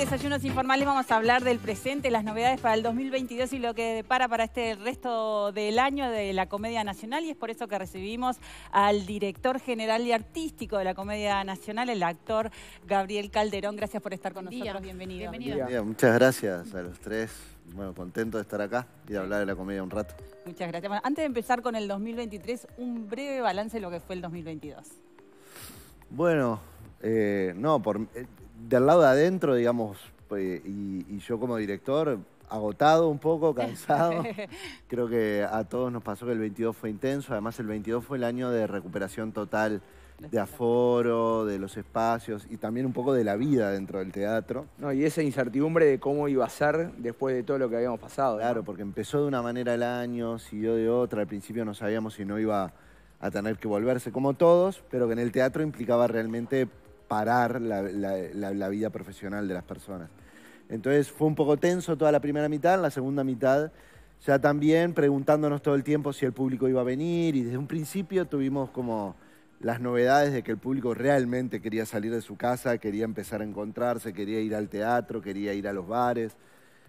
Desayunos Informales vamos a hablar del presente, las novedades para el 2022 y lo que depara para este resto del año de la Comedia Nacional. Y es por eso que recibimos al director general y artístico de la Comedia Nacional, el actor Gabriel Calderón. Gracias por estar con nosotros. Bienvenido. Bienvenido. Muchas gracias a los tres. Bueno, contento de estar acá y de hablar de la comedia un rato. Muchas gracias. Bueno, antes de empezar con el 2023, un breve balance de lo que fue el 2022. Bueno, eh, no, por, eh, del lado de adentro, digamos, pues, y, yo como director, agotado un poco, cansado. Creo que a todos nos pasó que el 22 fue intenso, además el 22 fue el año de recuperación total de aforo, de los espacios y también un poco de la vida dentro del teatro. No, y esa incertidumbre de cómo iba a ser después de todo lo que habíamos pasado. Claro, porque empezó de una manera el año, siguió de otra, al principio no sabíamos si no iba a tener que volverse como todos, pero que en el teatro implicaba realmente parar la, vida profesional de las personas. Entonces fue un poco tenso toda la primera mitad, la segunda mitad ya también preguntándonos todo el tiempo si el público iba a venir y desde un principio tuvimos como las novedades de que el público realmente quería salir de su casa, quería empezar a encontrarse, quería ir al teatro, quería ir a los bares.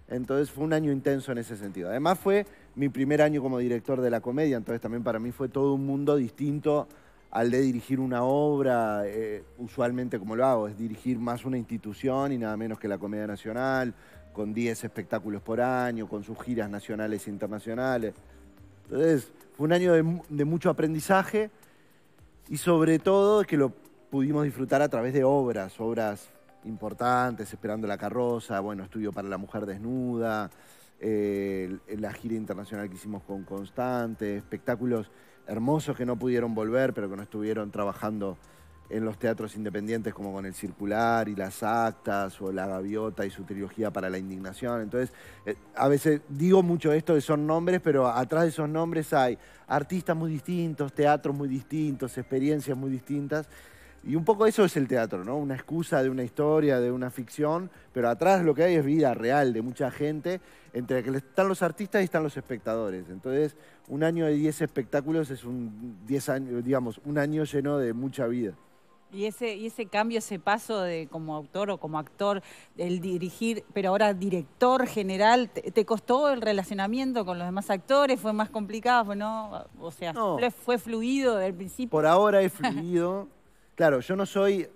Entonces fue un año intenso en ese sentido. Además fue mi primer año como director de la comedia, entonces también para mí fue todo un mundo distinto al de dirigir una obra, eh, usualmente como lo hago, es dirigir más una institución y nada menos que la Comedia Nacional, con 10 espectáculos por año, con sus giras nacionales e internacionales. Entonces, fue un año de, mucho aprendizaje y sobre todo que lo pudimos disfrutar a través de obras, obras importantes, Esperando la Carroza, bueno, Estudio para la Mujer Desnuda, eh, la gira internacional que hicimos con Constante, espectáculos hermosos que no pudieron volver, pero que no estuvieron trabajando en los teatros independientes como con El Circular y Las Actas o La Gaviota y su trilogía para la indignación. Entonces, eh, a veces digo mucho esto de son nombres, pero atrás de esos nombres hay artistas muy distintos, teatros muy distintos, experiencias muy distintas. Y un poco eso es el teatro, ¿no? Una excusa de una historia, de una ficción, pero atrás lo que hay es vida real de mucha gente, entre que están los artistas y están los espectadores. Entonces, un año de 10 espectáculos es un 10 años, digamos, un año lleno de mucha vida. Y ese, y ese cambio, ese paso de como autor o como actor, el dirigir, pero ahora director general, ¿te, costó el relacionamiento con los demás actores? ¿Fue más complicado? ¿Fue no? O sea, ¿fue fluido del principio? Por ahora es fluido. Claro, yo no soy,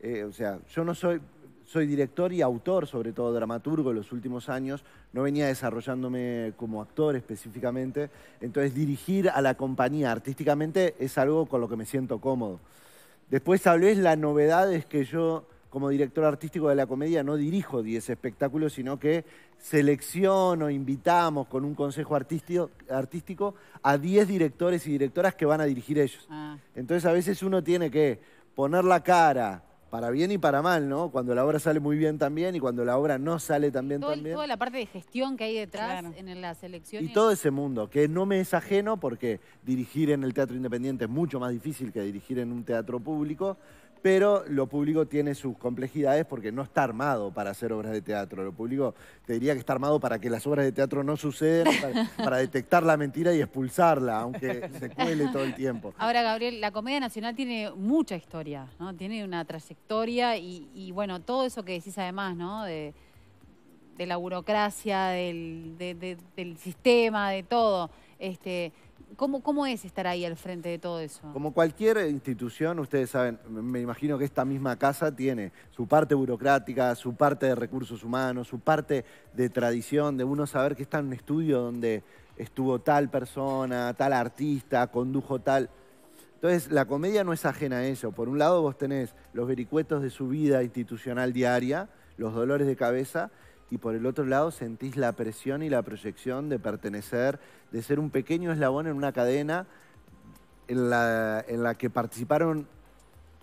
eh, o sea, yo no soy, soy director y autor, sobre todo dramaturgo en los últimos años, no venía desarrollándome como actor específicamente, entonces dirigir a la compañía artísticamente es algo con lo que me siento cómodo. Después tal vez la novedad es que yo como director artístico de la comedia no dirijo 10 espectáculos, sino que selecciono, invitamos con un consejo artístico, artístico a 10 directores y directoras que van a dirigir ellos. Ah. Entonces a veces uno tiene que poner la cara, para bien y para mal, ¿no? Cuando la obra sale muy bien también y cuando la obra no sale tan bien todo, también. Toda la parte de gestión que hay detrás en las elecciones. Y todo ese mundo, que no me es ajeno porque dirigir en el teatro independiente es mucho más difícil que dirigir en un teatro público pero lo público tiene sus complejidades porque no está armado para hacer obras de teatro. Lo público te diría que está armado para que las obras de teatro no sucedan, para, detectar la mentira y expulsarla, aunque se cuele todo el tiempo. Ahora, Gabriel, la Comedia Nacional tiene mucha historia, ¿no? Tiene una trayectoria y, bueno, todo eso que decís además, ¿no? De, la burocracia, del, sistema, de todo. Este, ¿Cómo, es estar ahí al frente de todo eso? Como cualquier institución, ustedes saben, me imagino que esta misma casa tiene su parte burocrática, su parte de recursos humanos, su parte de tradición, de uno saber que está en un estudio donde estuvo tal persona, tal artista, condujo tal... Entonces, la comedia no es ajena a eso. Por un lado, vos tenés los vericuetos de su vida institucional diaria, los dolores de cabeza, y por el otro lado sentís la presión y la proyección de pertenecer, de ser un pequeño eslabón en una cadena en la, en la que participaron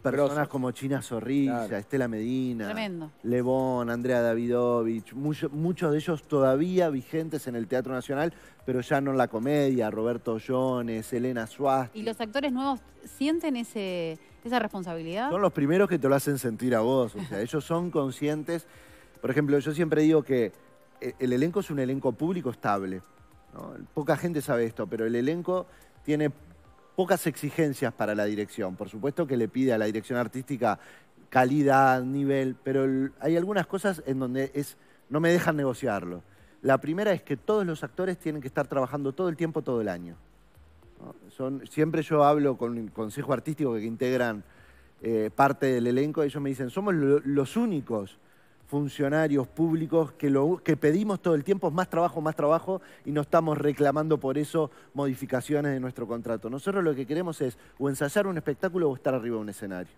personas como China Zorrilla, Estela Medina, Levón, Andrea Davidovich, muchos de ellos todavía vigentes en el Teatro Nacional, pero ya no en la comedia, Roberto Jones, Elena Suárez. ¿Y los actores nuevos sienten ese, esa responsabilidad? Son los primeros que te lo hacen sentir a vos, o sea, ellos son conscientes por ejemplo, yo siempre digo que eh, el elenco es un elenco público estable. Poca gente sabe esto, pero el elenco tiene pocas exigencias para la dirección. Por supuesto que le pide a la dirección artística calidad, nivel, pero hay algunas cosas en donde no me dejan negociarlo. La primera es que todos los actores tienen que estar trabajando todo el tiempo, todo el año. Son, siempre yo hablo con el consejo artístico que integran eh, parte del elenco, ellos me dicen, somos los únicos funcionarios públicos que, lo, que pedimos todo el tiempo más trabajo, más trabajo y no estamos reclamando por eso modificaciones de nuestro contrato. Nosotros lo que queremos es o ensayar un espectáculo o estar arriba de un escenario.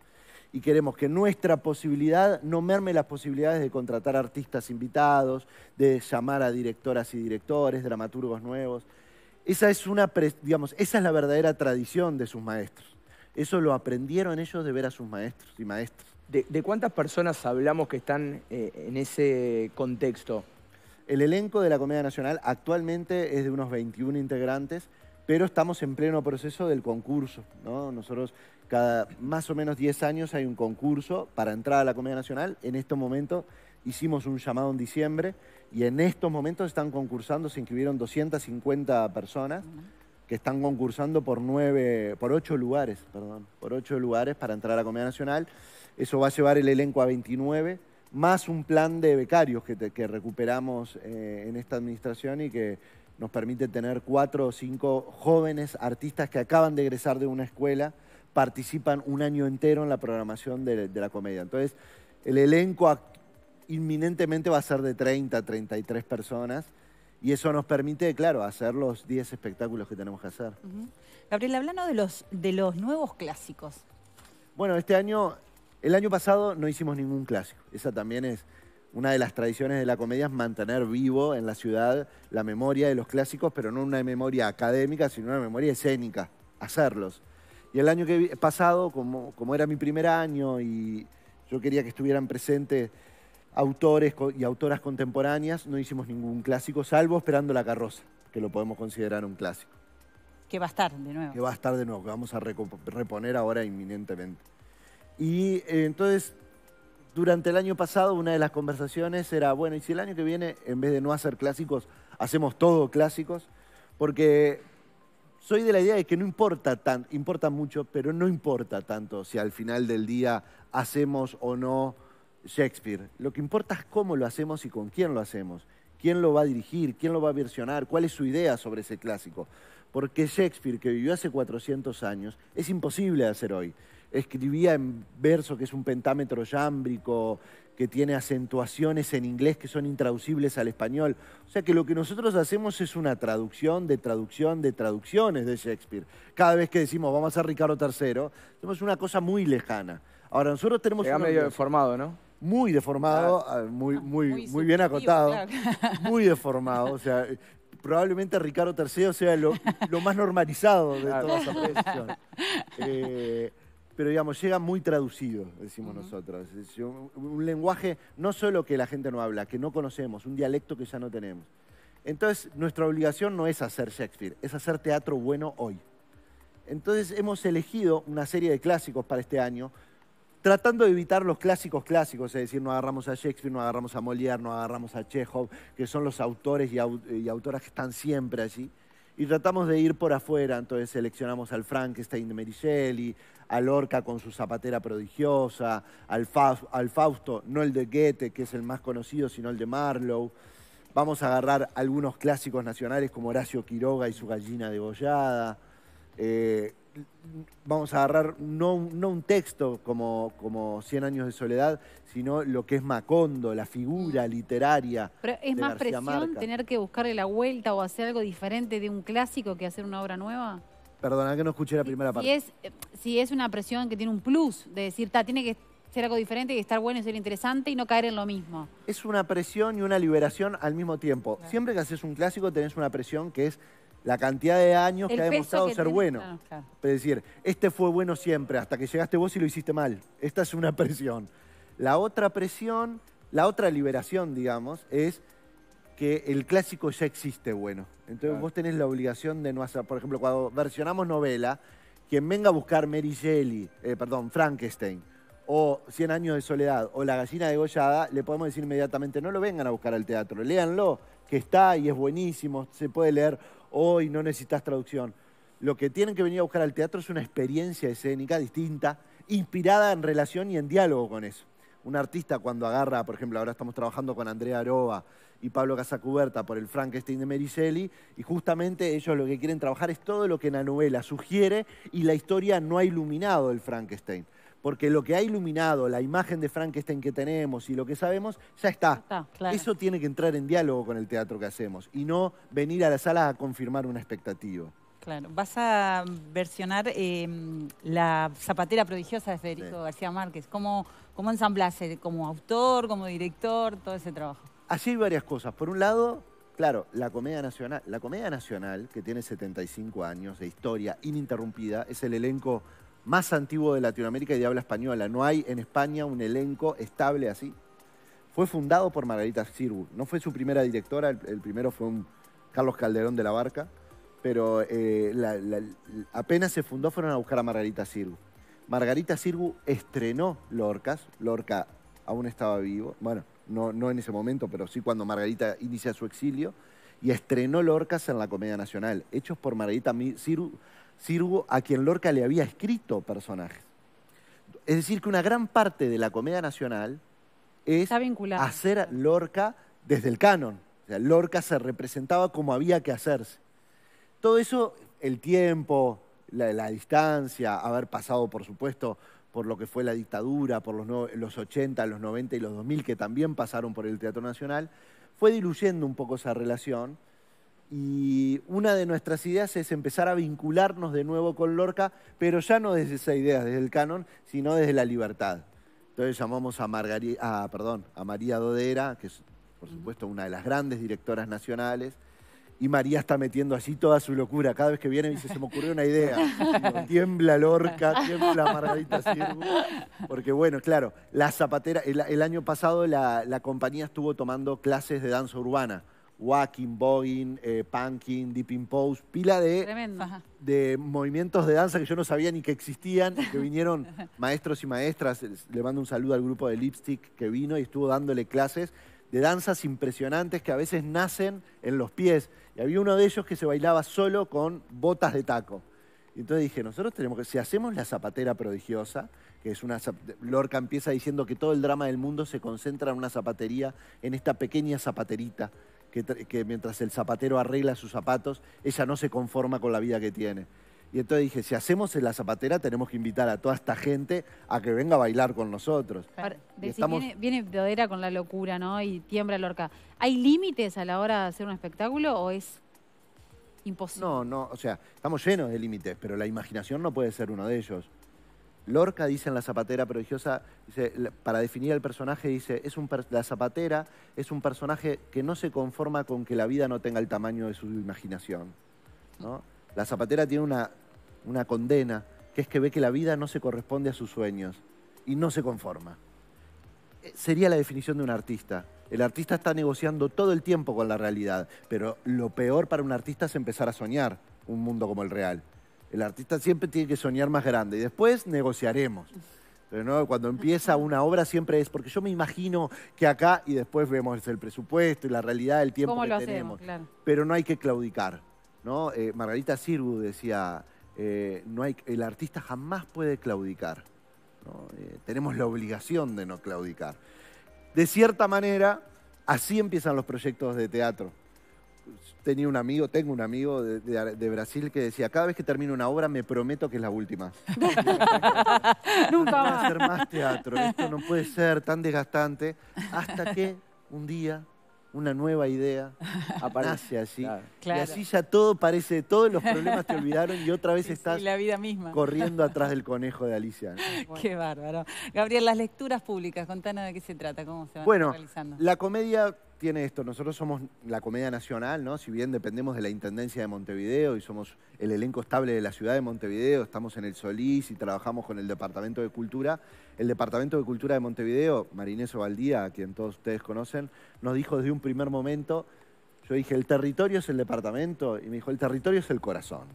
Y queremos que nuestra posibilidad no merme las posibilidades de contratar artistas invitados, de llamar a directoras y directores, dramaturgos nuevos. Esa es, una, digamos, esa es la verdadera tradición de sus maestros. Eso lo aprendieron ellos de ver a sus maestros y maestras. ¿De, cuántas personas hablamos que están eh, en ese contexto? El elenco de la Comedia Nacional actualmente es de unos 21 integrantes, pero estamos en pleno proceso del concurso. ¿no? Nosotros cada más o menos 10 años hay un concurso para entrar a la Comedia Nacional. En estos momentos hicimos un llamado en diciembre y en estos momentos están concursando, se inscribieron 250 personas que están concursando por nueve, por ocho lugares, perdón, por ocho lugares para entrar a la Comedia Nacional. Eso va a llevar el elenco a 29, más un plan de becarios que, recuperamos eh, en esta administración y que nos permite tener cuatro o cinco jóvenes artistas que acaban de egresar de una escuela, participan un año entero en la programación de, la comedia. Entonces, el elenco inminentemente va a ser de 30, 33 personas. Y eso nos permite, claro, hacer los 10 espectáculos que tenemos que hacer. Gabriel, hablando de los, de los nuevos clásicos. Bueno, este año el año pasado no hicimos ningún clásico. Esa también es una de las tradiciones de la comedia, es mantener vivo en la ciudad la memoria de los clásicos, pero no una memoria académica, sino una memoria escénica, hacerlos. Y el año que pasado, como, como era mi primer año y yo quería que estuvieran presentes autores y autoras contemporáneas, no hicimos ningún clásico, salvo Esperando la carroza, que lo podemos considerar un clásico. Que va a estar de nuevo. Que va a estar de nuevo, que vamos a reponer ahora inminentemente. Y eh, entonces, durante el año pasado, una de las conversaciones era, bueno, ¿y si el año que viene, en vez de no hacer clásicos, hacemos todo clásicos? Porque soy de la idea de que no importa tanto, importa mucho, pero no importa tanto si al final del día hacemos o no Shakespeare. Lo que importa es cómo lo hacemos y con quién lo hacemos. ¿Quién lo va a dirigir? ¿Quién lo va a versionar? ¿Cuál es su idea sobre ese clásico? Porque Shakespeare, que vivió hace 400 años, es imposible de hacer hoy escribía en verso, que es un pentámetro yámbrico, que tiene acentuaciones en inglés que son intraducibles al español. O sea que lo que nosotros hacemos es una traducción de traducción de traducciones de Shakespeare. Cada vez que decimos vamos a Ricardo III, tenemos una cosa muy lejana. Ahora nosotros tenemos... Ya medio deformado, ¿no? Muy deformado, ah, ah, muy, muy, muy, bien acotado, muy deformado. O sea, probablemente Ricardo III sea lo, más normalizado de todas las pero digamos, llega muy traducido, decimos nosotros. Es un, lenguaje no solo que la gente no habla, que no conocemos, un dialecto que ya no tenemos. Entonces, nuestra obligación no es hacer Shakespeare, es hacer teatro bueno hoy. Entonces, hemos elegido una serie de clásicos para este año, tratando de evitar los clásicos clásicos, es decir, no agarramos a Shakespeare, no agarramos a Molière, no agarramos a Chekhov, que son los autores y, y autoras que están siempre allí y tratamos de ir por afuera. Entonces seleccionamos al Frankenstein de Merichelli, al Orca con su zapatera prodigiosa, al, Fausto, no el de Goethe, que es el más conocido, sino el de Marlowe. Vamos a agarrar algunos clásicos nacionales como Horacio Quiroga y su gallina degollada. Eh, vamos a agarrar no, un texto como, como 100 años de soledad, sino lo que es Macondo, la figura mm. literaria. Pero es más presión tener que buscarle la vuelta o hacer algo diferente de un clásico que hacer una obra nueva. Perdona, que no escuché la primera parte. Si es, eh, si es una presión que tiene un plus de decir, ta, tiene que ser algo diferente y estar bueno y ser interesante y no caer en lo mismo. Es una presión y una liberación al mismo tiempo. Siempre que haces un clásico tenés una presión que es la cantidad de años que ha demostrado ser bueno. Es decir, este fue bueno siempre, hasta que llegaste vos y lo hiciste mal. Esta es una presión. La otra presión, la otra liberación, digamos, es que el clásico ya existe bueno. Entonces vos tenés la obligación de no hacer, por ejemplo, cuando versionamos novela, quien venga a buscar Mary Shelley, eh, perdón, Frankenstein, o Cien años de soledad, o La gallina degollada, le podemos decir inmediatamente, no lo vengan a buscar al teatro, léanlo, que está y es buenísimo, se puede leer hoy no necesitas traducción. Lo que tienen que venir a buscar al teatro es una experiencia escénica distinta, inspirada en relación y en diálogo con eso. Un artista cuando agarra, por ejemplo, ahora estamos trabajando con Andrea Aroa y Pablo Casacuberta por el Frankenstein de Mericelli, y justamente ellos lo que quieren trabajar es todo lo que la novela sugiere y la historia no ha iluminado el Frankenstein porque lo que ha iluminado la imagen de Frankenstein que tenemos y lo que sabemos, ya está. Eso tiene que entrar en diálogo con el teatro que hacemos y no venir a la sala a confirmar una expectativa. Claro, vas a versionar em, la zapatera prodigiosa de Federico García Márquez. ¿Cómo, ¿Cómo ensamblaste como autor, como director, todo ese trabajo? Así hay varias cosas. Por un lado, claro, la Comedia Nacional, la Comedia Nacional, que tiene 75 años de historia ininterrumpida, es el elenco más antiguo de Latinoamérica y de habla española. No hay en España un elenco estable así. Fue fundado por Margarita Sirbu. No fue su primera directora, el, primero fue un Carlos Calderón de la Barca, pero eh, apenas se fundó fueron a buscar a Margarita Sirbu. Margarita Sirgu estrenó Lorcas. Lorca aún estaba vivo, bueno, no, no en ese momento, pero sí cuando Margarita inicia su exilio, y estrenó Lorcas en la Comedia Nacional, hechos por Margarita Sirgu sirvo a quien Lorca le había escrito personajes. Es decir, que una gran parte de la comedia nacional es hacer Lorca desde el canon. Lorca se representaba como había que hacerse. Todo eso, el tiempo, la, distancia, haber pasado, por supuesto, por lo que fue la dictadura, por los, los 80, los 90 y los 2000, que también pasaron por el Teatro Nacional, fue diluyendo un poco esa relación y una de nuestras ideas es empezar a vincularnos de nuevo con Lorca, pero ya no desde esa idea, desde el canon, sino desde la libertad. Entonces llamamos a, perdón, a María Dodera, que es por supuesto una de las grandes directoras nacionales, y María está metiendo allí toda su locura. Cada vez que viene me dice, se me ocurrió una idea. tiembla Lorca, tiembla Margarita Sirgu. Porque bueno, claro, la zapatera, el, año pasado la compañía estuvo tomando clases de danza urbana Walking, Bogging, eh, Punking, dipping Pose, pila de, de movimientos de danza que yo no sabía ni que existían, que vinieron maestros y maestras. Le mando un saludo al grupo de Lipstick que vino y estuvo dándole clases de danzas impresionantes que a veces nacen en los pies. Y había uno de ellos que se bailaba solo con botas de taco. Y entonces dije, nosotros tenemos que, si hacemos la zapatera prodigiosa, que es una... Lorca empieza diciendo que todo el drama del mundo se concentra en una zapatería, en esta pequeña zapaterita que, mientras el zapatero arregla sus zapatos, ella no se conforma con la vida que tiene. Y entonces dije, si hacemos en la zapatera, tenemos que invitar a toda esta gente a que venga a bailar con nosotros. viene, de con la locura, ¿no? Y tiembla Lorca. ¿Hay límites a la hora de hacer un espectáculo o es imposible? No, no, o sea, estamos llenos de límites, pero la imaginación no puede ser uno de ellos. Lorca dice en La Zapatera Prodigiosa, para definir al personaje, dice, es un la zapatera es un personaje que no se conforma con que la vida no tenga el tamaño de su imaginación. ¿no? La zapatera tiene una, una condena, que es que ve que la vida no se corresponde a sus sueños y no se conforma. Eh, sería la definición de un artista. El artista está negociando todo el tiempo con la realidad, pero lo peor para un artista es empezar a soñar un mundo como el real. El artista siempre tiene que soñar más grande y después negociaremos. Pero cuando empieza una obra siempre es porque yo me imagino que acá y después vemos el presupuesto y la realidad del tiempo ¿Cómo que lo tenemos. Hacemos, Pero no hay que claudicar. ¿no? Eh, Margarita Sirbu decía, eh, no hay, el artista jamás puede claudicar. Eh, tenemos la obligación de no claudicar. De cierta manera, así empiezan los proyectos de teatro tenía un amigo, tengo un amigo de, Brasil que decía, cada vez que termino una obra me prometo que es la última. Nunca no a hacer más teatro, esto no puede ser tan desgastante, hasta que un día una nueva idea aparece así Y así ya todo parece, todos los problemas te olvidaron y otra vez estás corriendo atrás del conejo de Alicia. Qué bárbaro. Gabriel, las lecturas públicas, contanos de qué se trata, cómo se van bueno, La comedia tiene esto, nosotros somos la comedia nacional, ¿no? Si bien dependemos de la Intendencia de Montevideo y somos el elenco estable de la ciudad de Montevideo, estamos en el Solís y trabajamos con el Departamento de Cultura, el Departamento de Cultura de Montevideo, marineso Valdía, a quien todos ustedes conocen, nos dijo desde un primer momento, yo dije, el territorio es el departamento, y me dijo, el territorio es el corazón,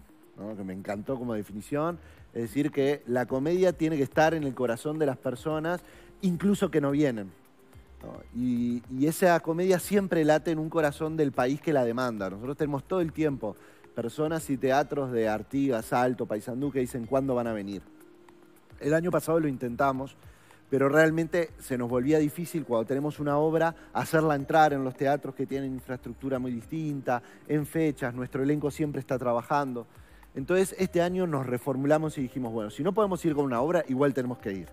que me encantó como definición, es decir, que la comedia tiene que estar en el corazón de las personas, incluso que no vienen. Y, esa comedia siempre late en un corazón del país que la demanda. Nosotros tenemos todo el tiempo personas y teatros de Artigas, Alto, Paysandú que dicen cuándo van a venir. El año pasado lo intentamos, pero realmente se nos volvía difícil cuando tenemos una obra hacerla entrar en los teatros que tienen infraestructura muy distinta, en fechas, nuestro elenco siempre está trabajando. Entonces este año nos reformulamos y dijimos, bueno, si no podemos ir con una obra, igual tenemos que ir.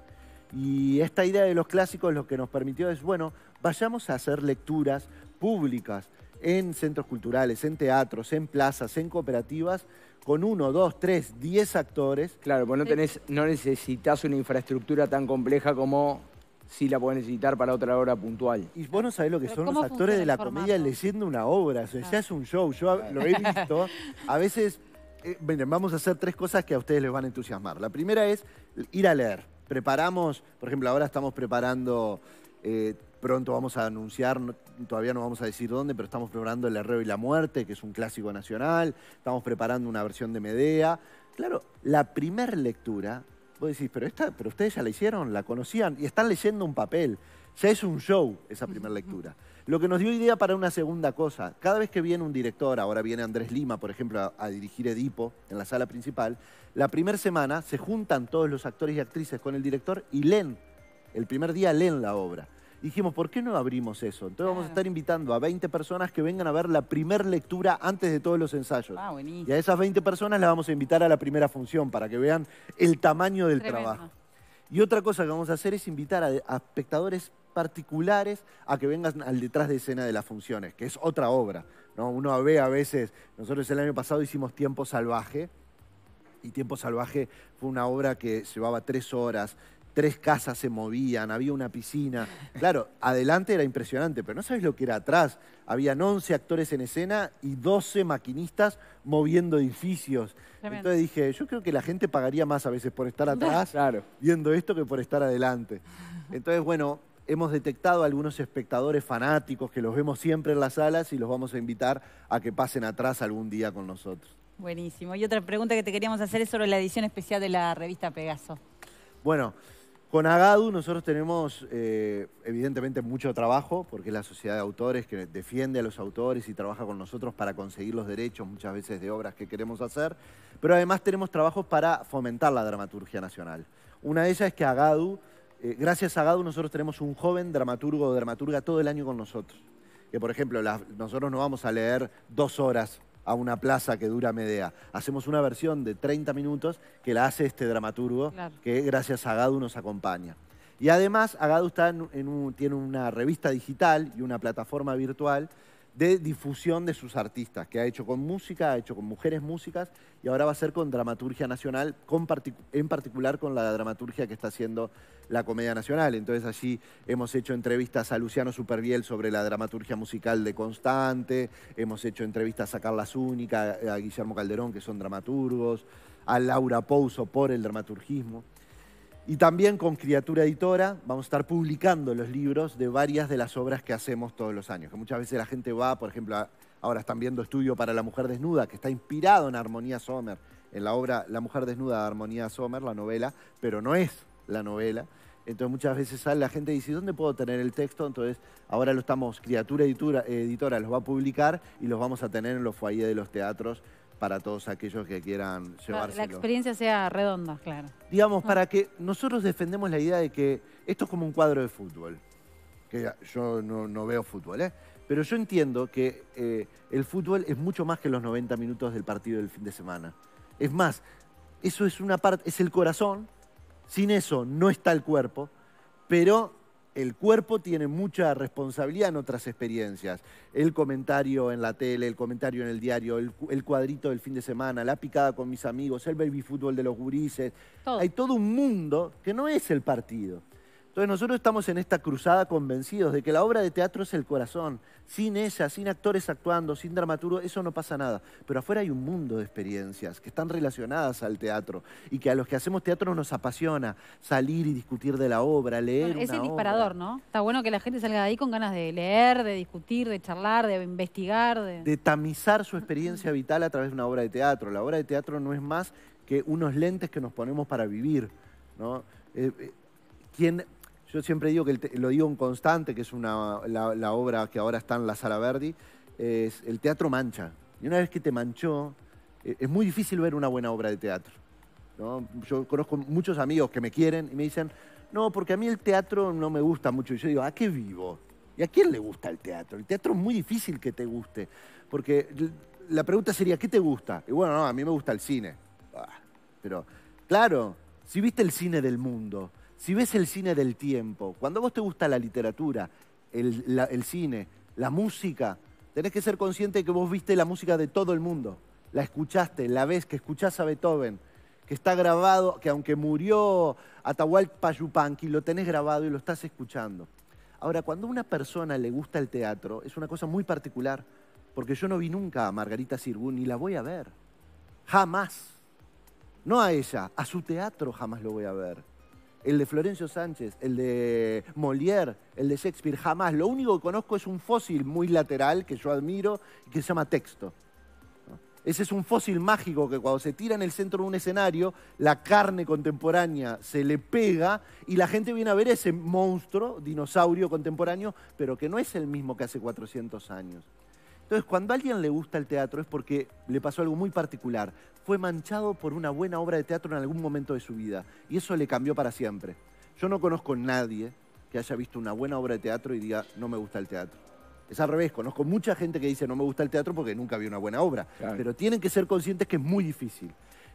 Y esta idea de los clásicos lo que nos permitió es, bueno, vayamos a hacer lecturas públicas en centros culturales, en teatros, en plazas, en cooperativas, con uno, dos, tres, diez actores. Claro, pues no, tenés, no necesitas una infraestructura tan compleja como si la podés necesitar para otra obra puntual. Y vos no sabés lo que son los actores de la comedia leyendo una obra, o sea, ah. ya es un show, yo lo he visto. A veces, eh, vamos a hacer tres cosas que a ustedes les van a entusiasmar. La primera es ir a leer preparamos, por ejemplo, ahora estamos preparando, eh, pronto vamos a anunciar, todavía no vamos a decir dónde, pero estamos preparando El Herrero y la Muerte, que es un clásico nacional, estamos preparando una versión de Medea. Claro, la primera lectura, vos decís, pero, esta, pero ustedes ya la hicieron, la conocían y están leyendo un papel. Ya es un show esa primera lectura. Lo que nos dio idea para una segunda cosa. Cada vez que viene un director, ahora viene Andrés Lima, por ejemplo, a, dirigir Edipo en la sala principal, la primera semana se juntan todos los actores y actrices con el director y leen. El primer día leen la obra dijimos, ¿por qué no abrimos eso? Entonces vamos a estar invitando a 20 personas que vengan a ver la primera lectura antes de todos los ensayos. Ah, y a esas 20 personas las vamos a invitar a la primera función para que vean el tamaño del trabajo. Y otra cosa que vamos a hacer es invitar a espectadores particulares a que vengan al detrás de escena de las funciones, que es otra obra. ¿no? Uno ve a veces, nosotros el año pasado hicimos Tiempo Salvaje, y Tiempo Salvaje fue una obra que llevaba tres horas, tres casas se movían, había una piscina. Claro, adelante era impresionante, pero no sabes lo que era atrás. Habían 11 actores en escena y 12 maquinistas moviendo edificios. Entonces dije, yo creo que la gente pagaría más a veces por estar atrás viendo esto que por estar adelante. Entonces, bueno, hemos detectado algunos espectadores fanáticos que los vemos siempre en las salas y los vamos a invitar a que pasen atrás algún día con nosotros. Buenísimo. Y otra pregunta que te queríamos hacer es sobre la edición especial de la revista Pegaso. Bueno, con Agadu nosotros tenemos eh, evidentemente mucho trabajo, porque es la sociedad de autores que defiende a los autores y trabaja con nosotros para conseguir los derechos muchas veces de obras que queremos hacer, pero además tenemos trabajos para fomentar la dramaturgia nacional. Una de ellas es que Agadu eh, gracias a Gadu nosotros tenemos un joven dramaturgo o dramaturga todo el año con nosotros. Que por ejemplo, nosotros no vamos a leer dos horas a una plaza que dura media. Hacemos una versión de 30 minutos que la hace este dramaturgo que gracias a Gadu nos acompaña. Y además Agadu está tiene una revista digital y una plataforma virtual de difusión de sus artistas, que ha hecho con música, ha hecho con mujeres músicas y ahora va a ser con dramaturgia nacional, en particular con la dramaturgia que está haciendo la Comedia Nacional. Entonces allí hemos hecho entrevistas a Luciano Superviel sobre la dramaturgia musical de Constante, hemos hecho entrevistas a Carla Zúnica, a Guillermo Calderón, que son dramaturgos, a Laura Pouso por el dramaturgismo. Y también con Criatura Editora vamos a estar publicando los libros de varias de las obras que hacemos todos los años. Que muchas veces la gente va, por ejemplo, ahora están viendo Estudio para la Mujer Desnuda, que está inspirado en Armonía Sommer, en la obra La Mujer Desnuda de Armonía Sommer, la novela, pero no es la novela. Entonces muchas veces sale la gente y dice, ¿dónde puedo tener el texto? Entonces ahora lo estamos, Criatura Editora, Editora los va a publicar y los vamos a tener en los foyers de los teatros para todos aquellos que quieran llevarse. La experiencia sea redonda, claro. Digamos, ah. para que nosotros defendemos la idea de que esto es como un cuadro de fútbol. Que yo no, veo fútbol, ¿eh? Pero yo entiendo que eh, el fútbol es mucho más que los 90 minutos del partido del fin de semana. Es más, eso es una parte, es el corazón. Sin eso no está el cuerpo. Pero el cuerpo tiene mucha responsabilidad en otras experiencias. El comentario en la tele, el comentario en el diario, el, cuadrito del fin de semana, la picada con mis amigos, el baby fútbol de los gurises. Hay todo un mundo que no es el partido. Entonces nosotros estamos en esta cruzada convencidos de que la obra de teatro es el corazón. Sin esa, sin actores actuando, sin dramaturgo, eso no pasa nada. Pero afuera hay un mundo de experiencias que están relacionadas al teatro y que a los que hacemos teatro nos apasiona salir y discutir de la obra, leer. es el disparador, ¿no? Está bueno que la gente salga de ahí con ganas de leer, de discutir, de charlar, de investigar. De, de tamizar su experiencia vital a través de una obra de teatro. La obra de teatro no es más que unos lentes que nos ponemos para vivir. ¿no? Eh, eh, yo siempre digo que lo digo en constante, que es la, obra que ahora está en la Sala Verdi, es el teatro mancha. Y una vez que te manchó, e, es muy difícil ver una buena obra de teatro. Yo conozco muchos amigos que me quieren y me dicen, no, porque a mí el teatro no me gusta mucho. Y yo digo, ¿a qué vivo? ¿Y a quién le gusta el teatro? El teatro es muy difícil que te guste, porque la pregunta sería, ¿qué te gusta? Y bueno, no, a mí me gusta el cine. Ah, pero, claro, si viste el cine del mundo, si ves el cine del tiempo, cuando vos te gusta la literatura, el, cine, la música, tenés que ser consciente que vos viste la música de todo el mundo. La escuchaste, la ves, que escuchás a Beethoven, que está grabado, que aunque murió Atahualpa Yupanqui, lo tenés grabado y lo estás escuchando. Ahora, cuando a una persona le gusta el teatro, es una cosa muy particular, porque yo no vi nunca a Margarita Sirgu, y la voy a ver. Jamás. No a ella, a su teatro jamás lo voy a ver el de Florencio Sánchez, el de Molière, el de Shakespeare, jamás. Lo único que conozco es un fósil muy lateral que yo admiro y que se llama texto. Ese es un fósil mágico que cuando se tira en el centro de un escenario, la carne contemporánea se le pega y la gente viene a ver ese monstruo, dinosaurio contemporáneo, pero que no es el mismo que hace 400 años. Entonces, cuando a alguien le gusta el teatro es porque le pasó algo muy particular. Fue manchado por una buena obra de teatro en algún momento de su vida y eso le cambió para siempre. Yo no conozco nadie que haya visto una buena obra de teatro y diga, no me gusta el teatro. Es al revés, conozco mucha gente que dice, no me gusta el teatro porque nunca vi una buena obra. Pero tienen que ser conscientes que es muy difícil.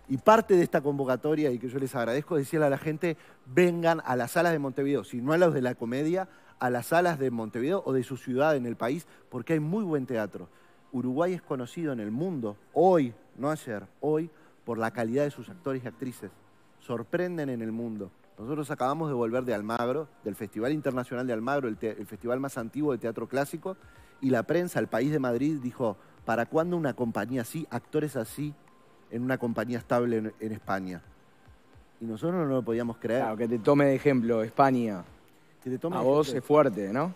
Y parte de esta convocatoria, y que yo les agradezco, decirle a la gente, vengan a las salas de Montevideo, si no a las de la comedia, a las salas de Montevideo o de su ciudad en el país, porque hay muy buen teatro. Uruguay es conocido en el mundo, hoy, no ayer, hoy, por la calidad de sus actores y actrices. Sorprenden en el mundo. Nosotros acabamos de volver de Almagro, del Festival Internacional de Almagro, el, festival más antiguo de teatro clásico, y la prensa, el país de Madrid, dijo, ¿para cuándo una compañía así, actores así, en una compañía estable en, España? Y nosotros no lo podíamos creer. Claro, que te tome de ejemplo España, te A vos es fuerte, ¿no?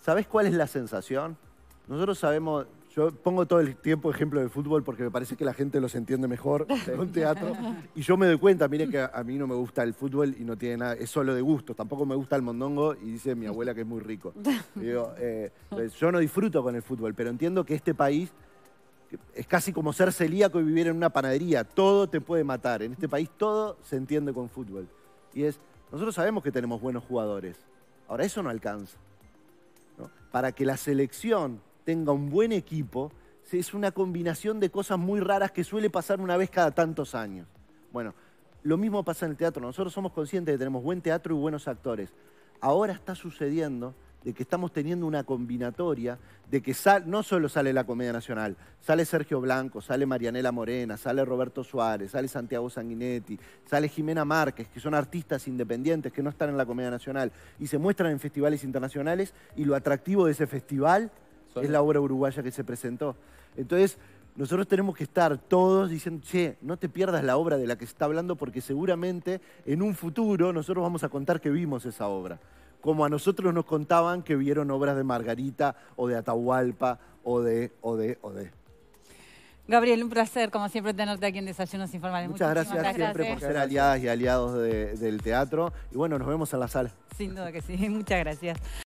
¿Sabés cuál es la sensación? Nosotros sabemos, yo pongo todo el tiempo ejemplo de fútbol porque me parece que la gente los entiende mejor en un teatro. Y yo me doy cuenta, mire que a mí no me gusta el fútbol y no tiene nada, es solo de gusto. Tampoco me gusta el mondongo y dice mi abuela que es muy rico. Eh, pues, yo no disfruto con el fútbol, pero entiendo que este país es casi como ser celíaco y vivir en una panadería. Todo te puede matar. En este país todo se entiende con fútbol. Y es, nosotros sabemos que tenemos buenos jugadores. Ahora, eso no alcanza. Para que la selección tenga un buen equipo, es una combinación de cosas muy raras que suele pasar una vez cada tantos años. Bueno, lo mismo pasa en el teatro. Nosotros somos conscientes de que tenemos buen teatro y buenos actores. Ahora está sucediendo de que estamos teniendo una combinatoria, de que no solo sale la Comedia Nacional, sale Sergio Blanco, sale Marianela Morena, sale Roberto Suárez, sale Santiago Sanguinetti, sale Jimena Márquez, que son artistas independientes que no están en la Comedia Nacional y se muestran en festivales internacionales y lo atractivo de ese festival es la obra uruguaya que se presentó. Entonces, nosotros tenemos que estar todos diciendo, che, no te pierdas la obra de la que se está hablando porque seguramente en un futuro nosotros vamos a contar que vimos esa obra como a nosotros nos contaban que vieron obras de Margarita o de Atahualpa o de, o de, o de. Gabriel, un placer, como siempre, tenerte aquí en Desayunos Informales. Muchas gracias, siempre por ser aliadas y aliados del teatro. Y bueno, nos vemos en la sala. Sin duda que sí, muchas gracias.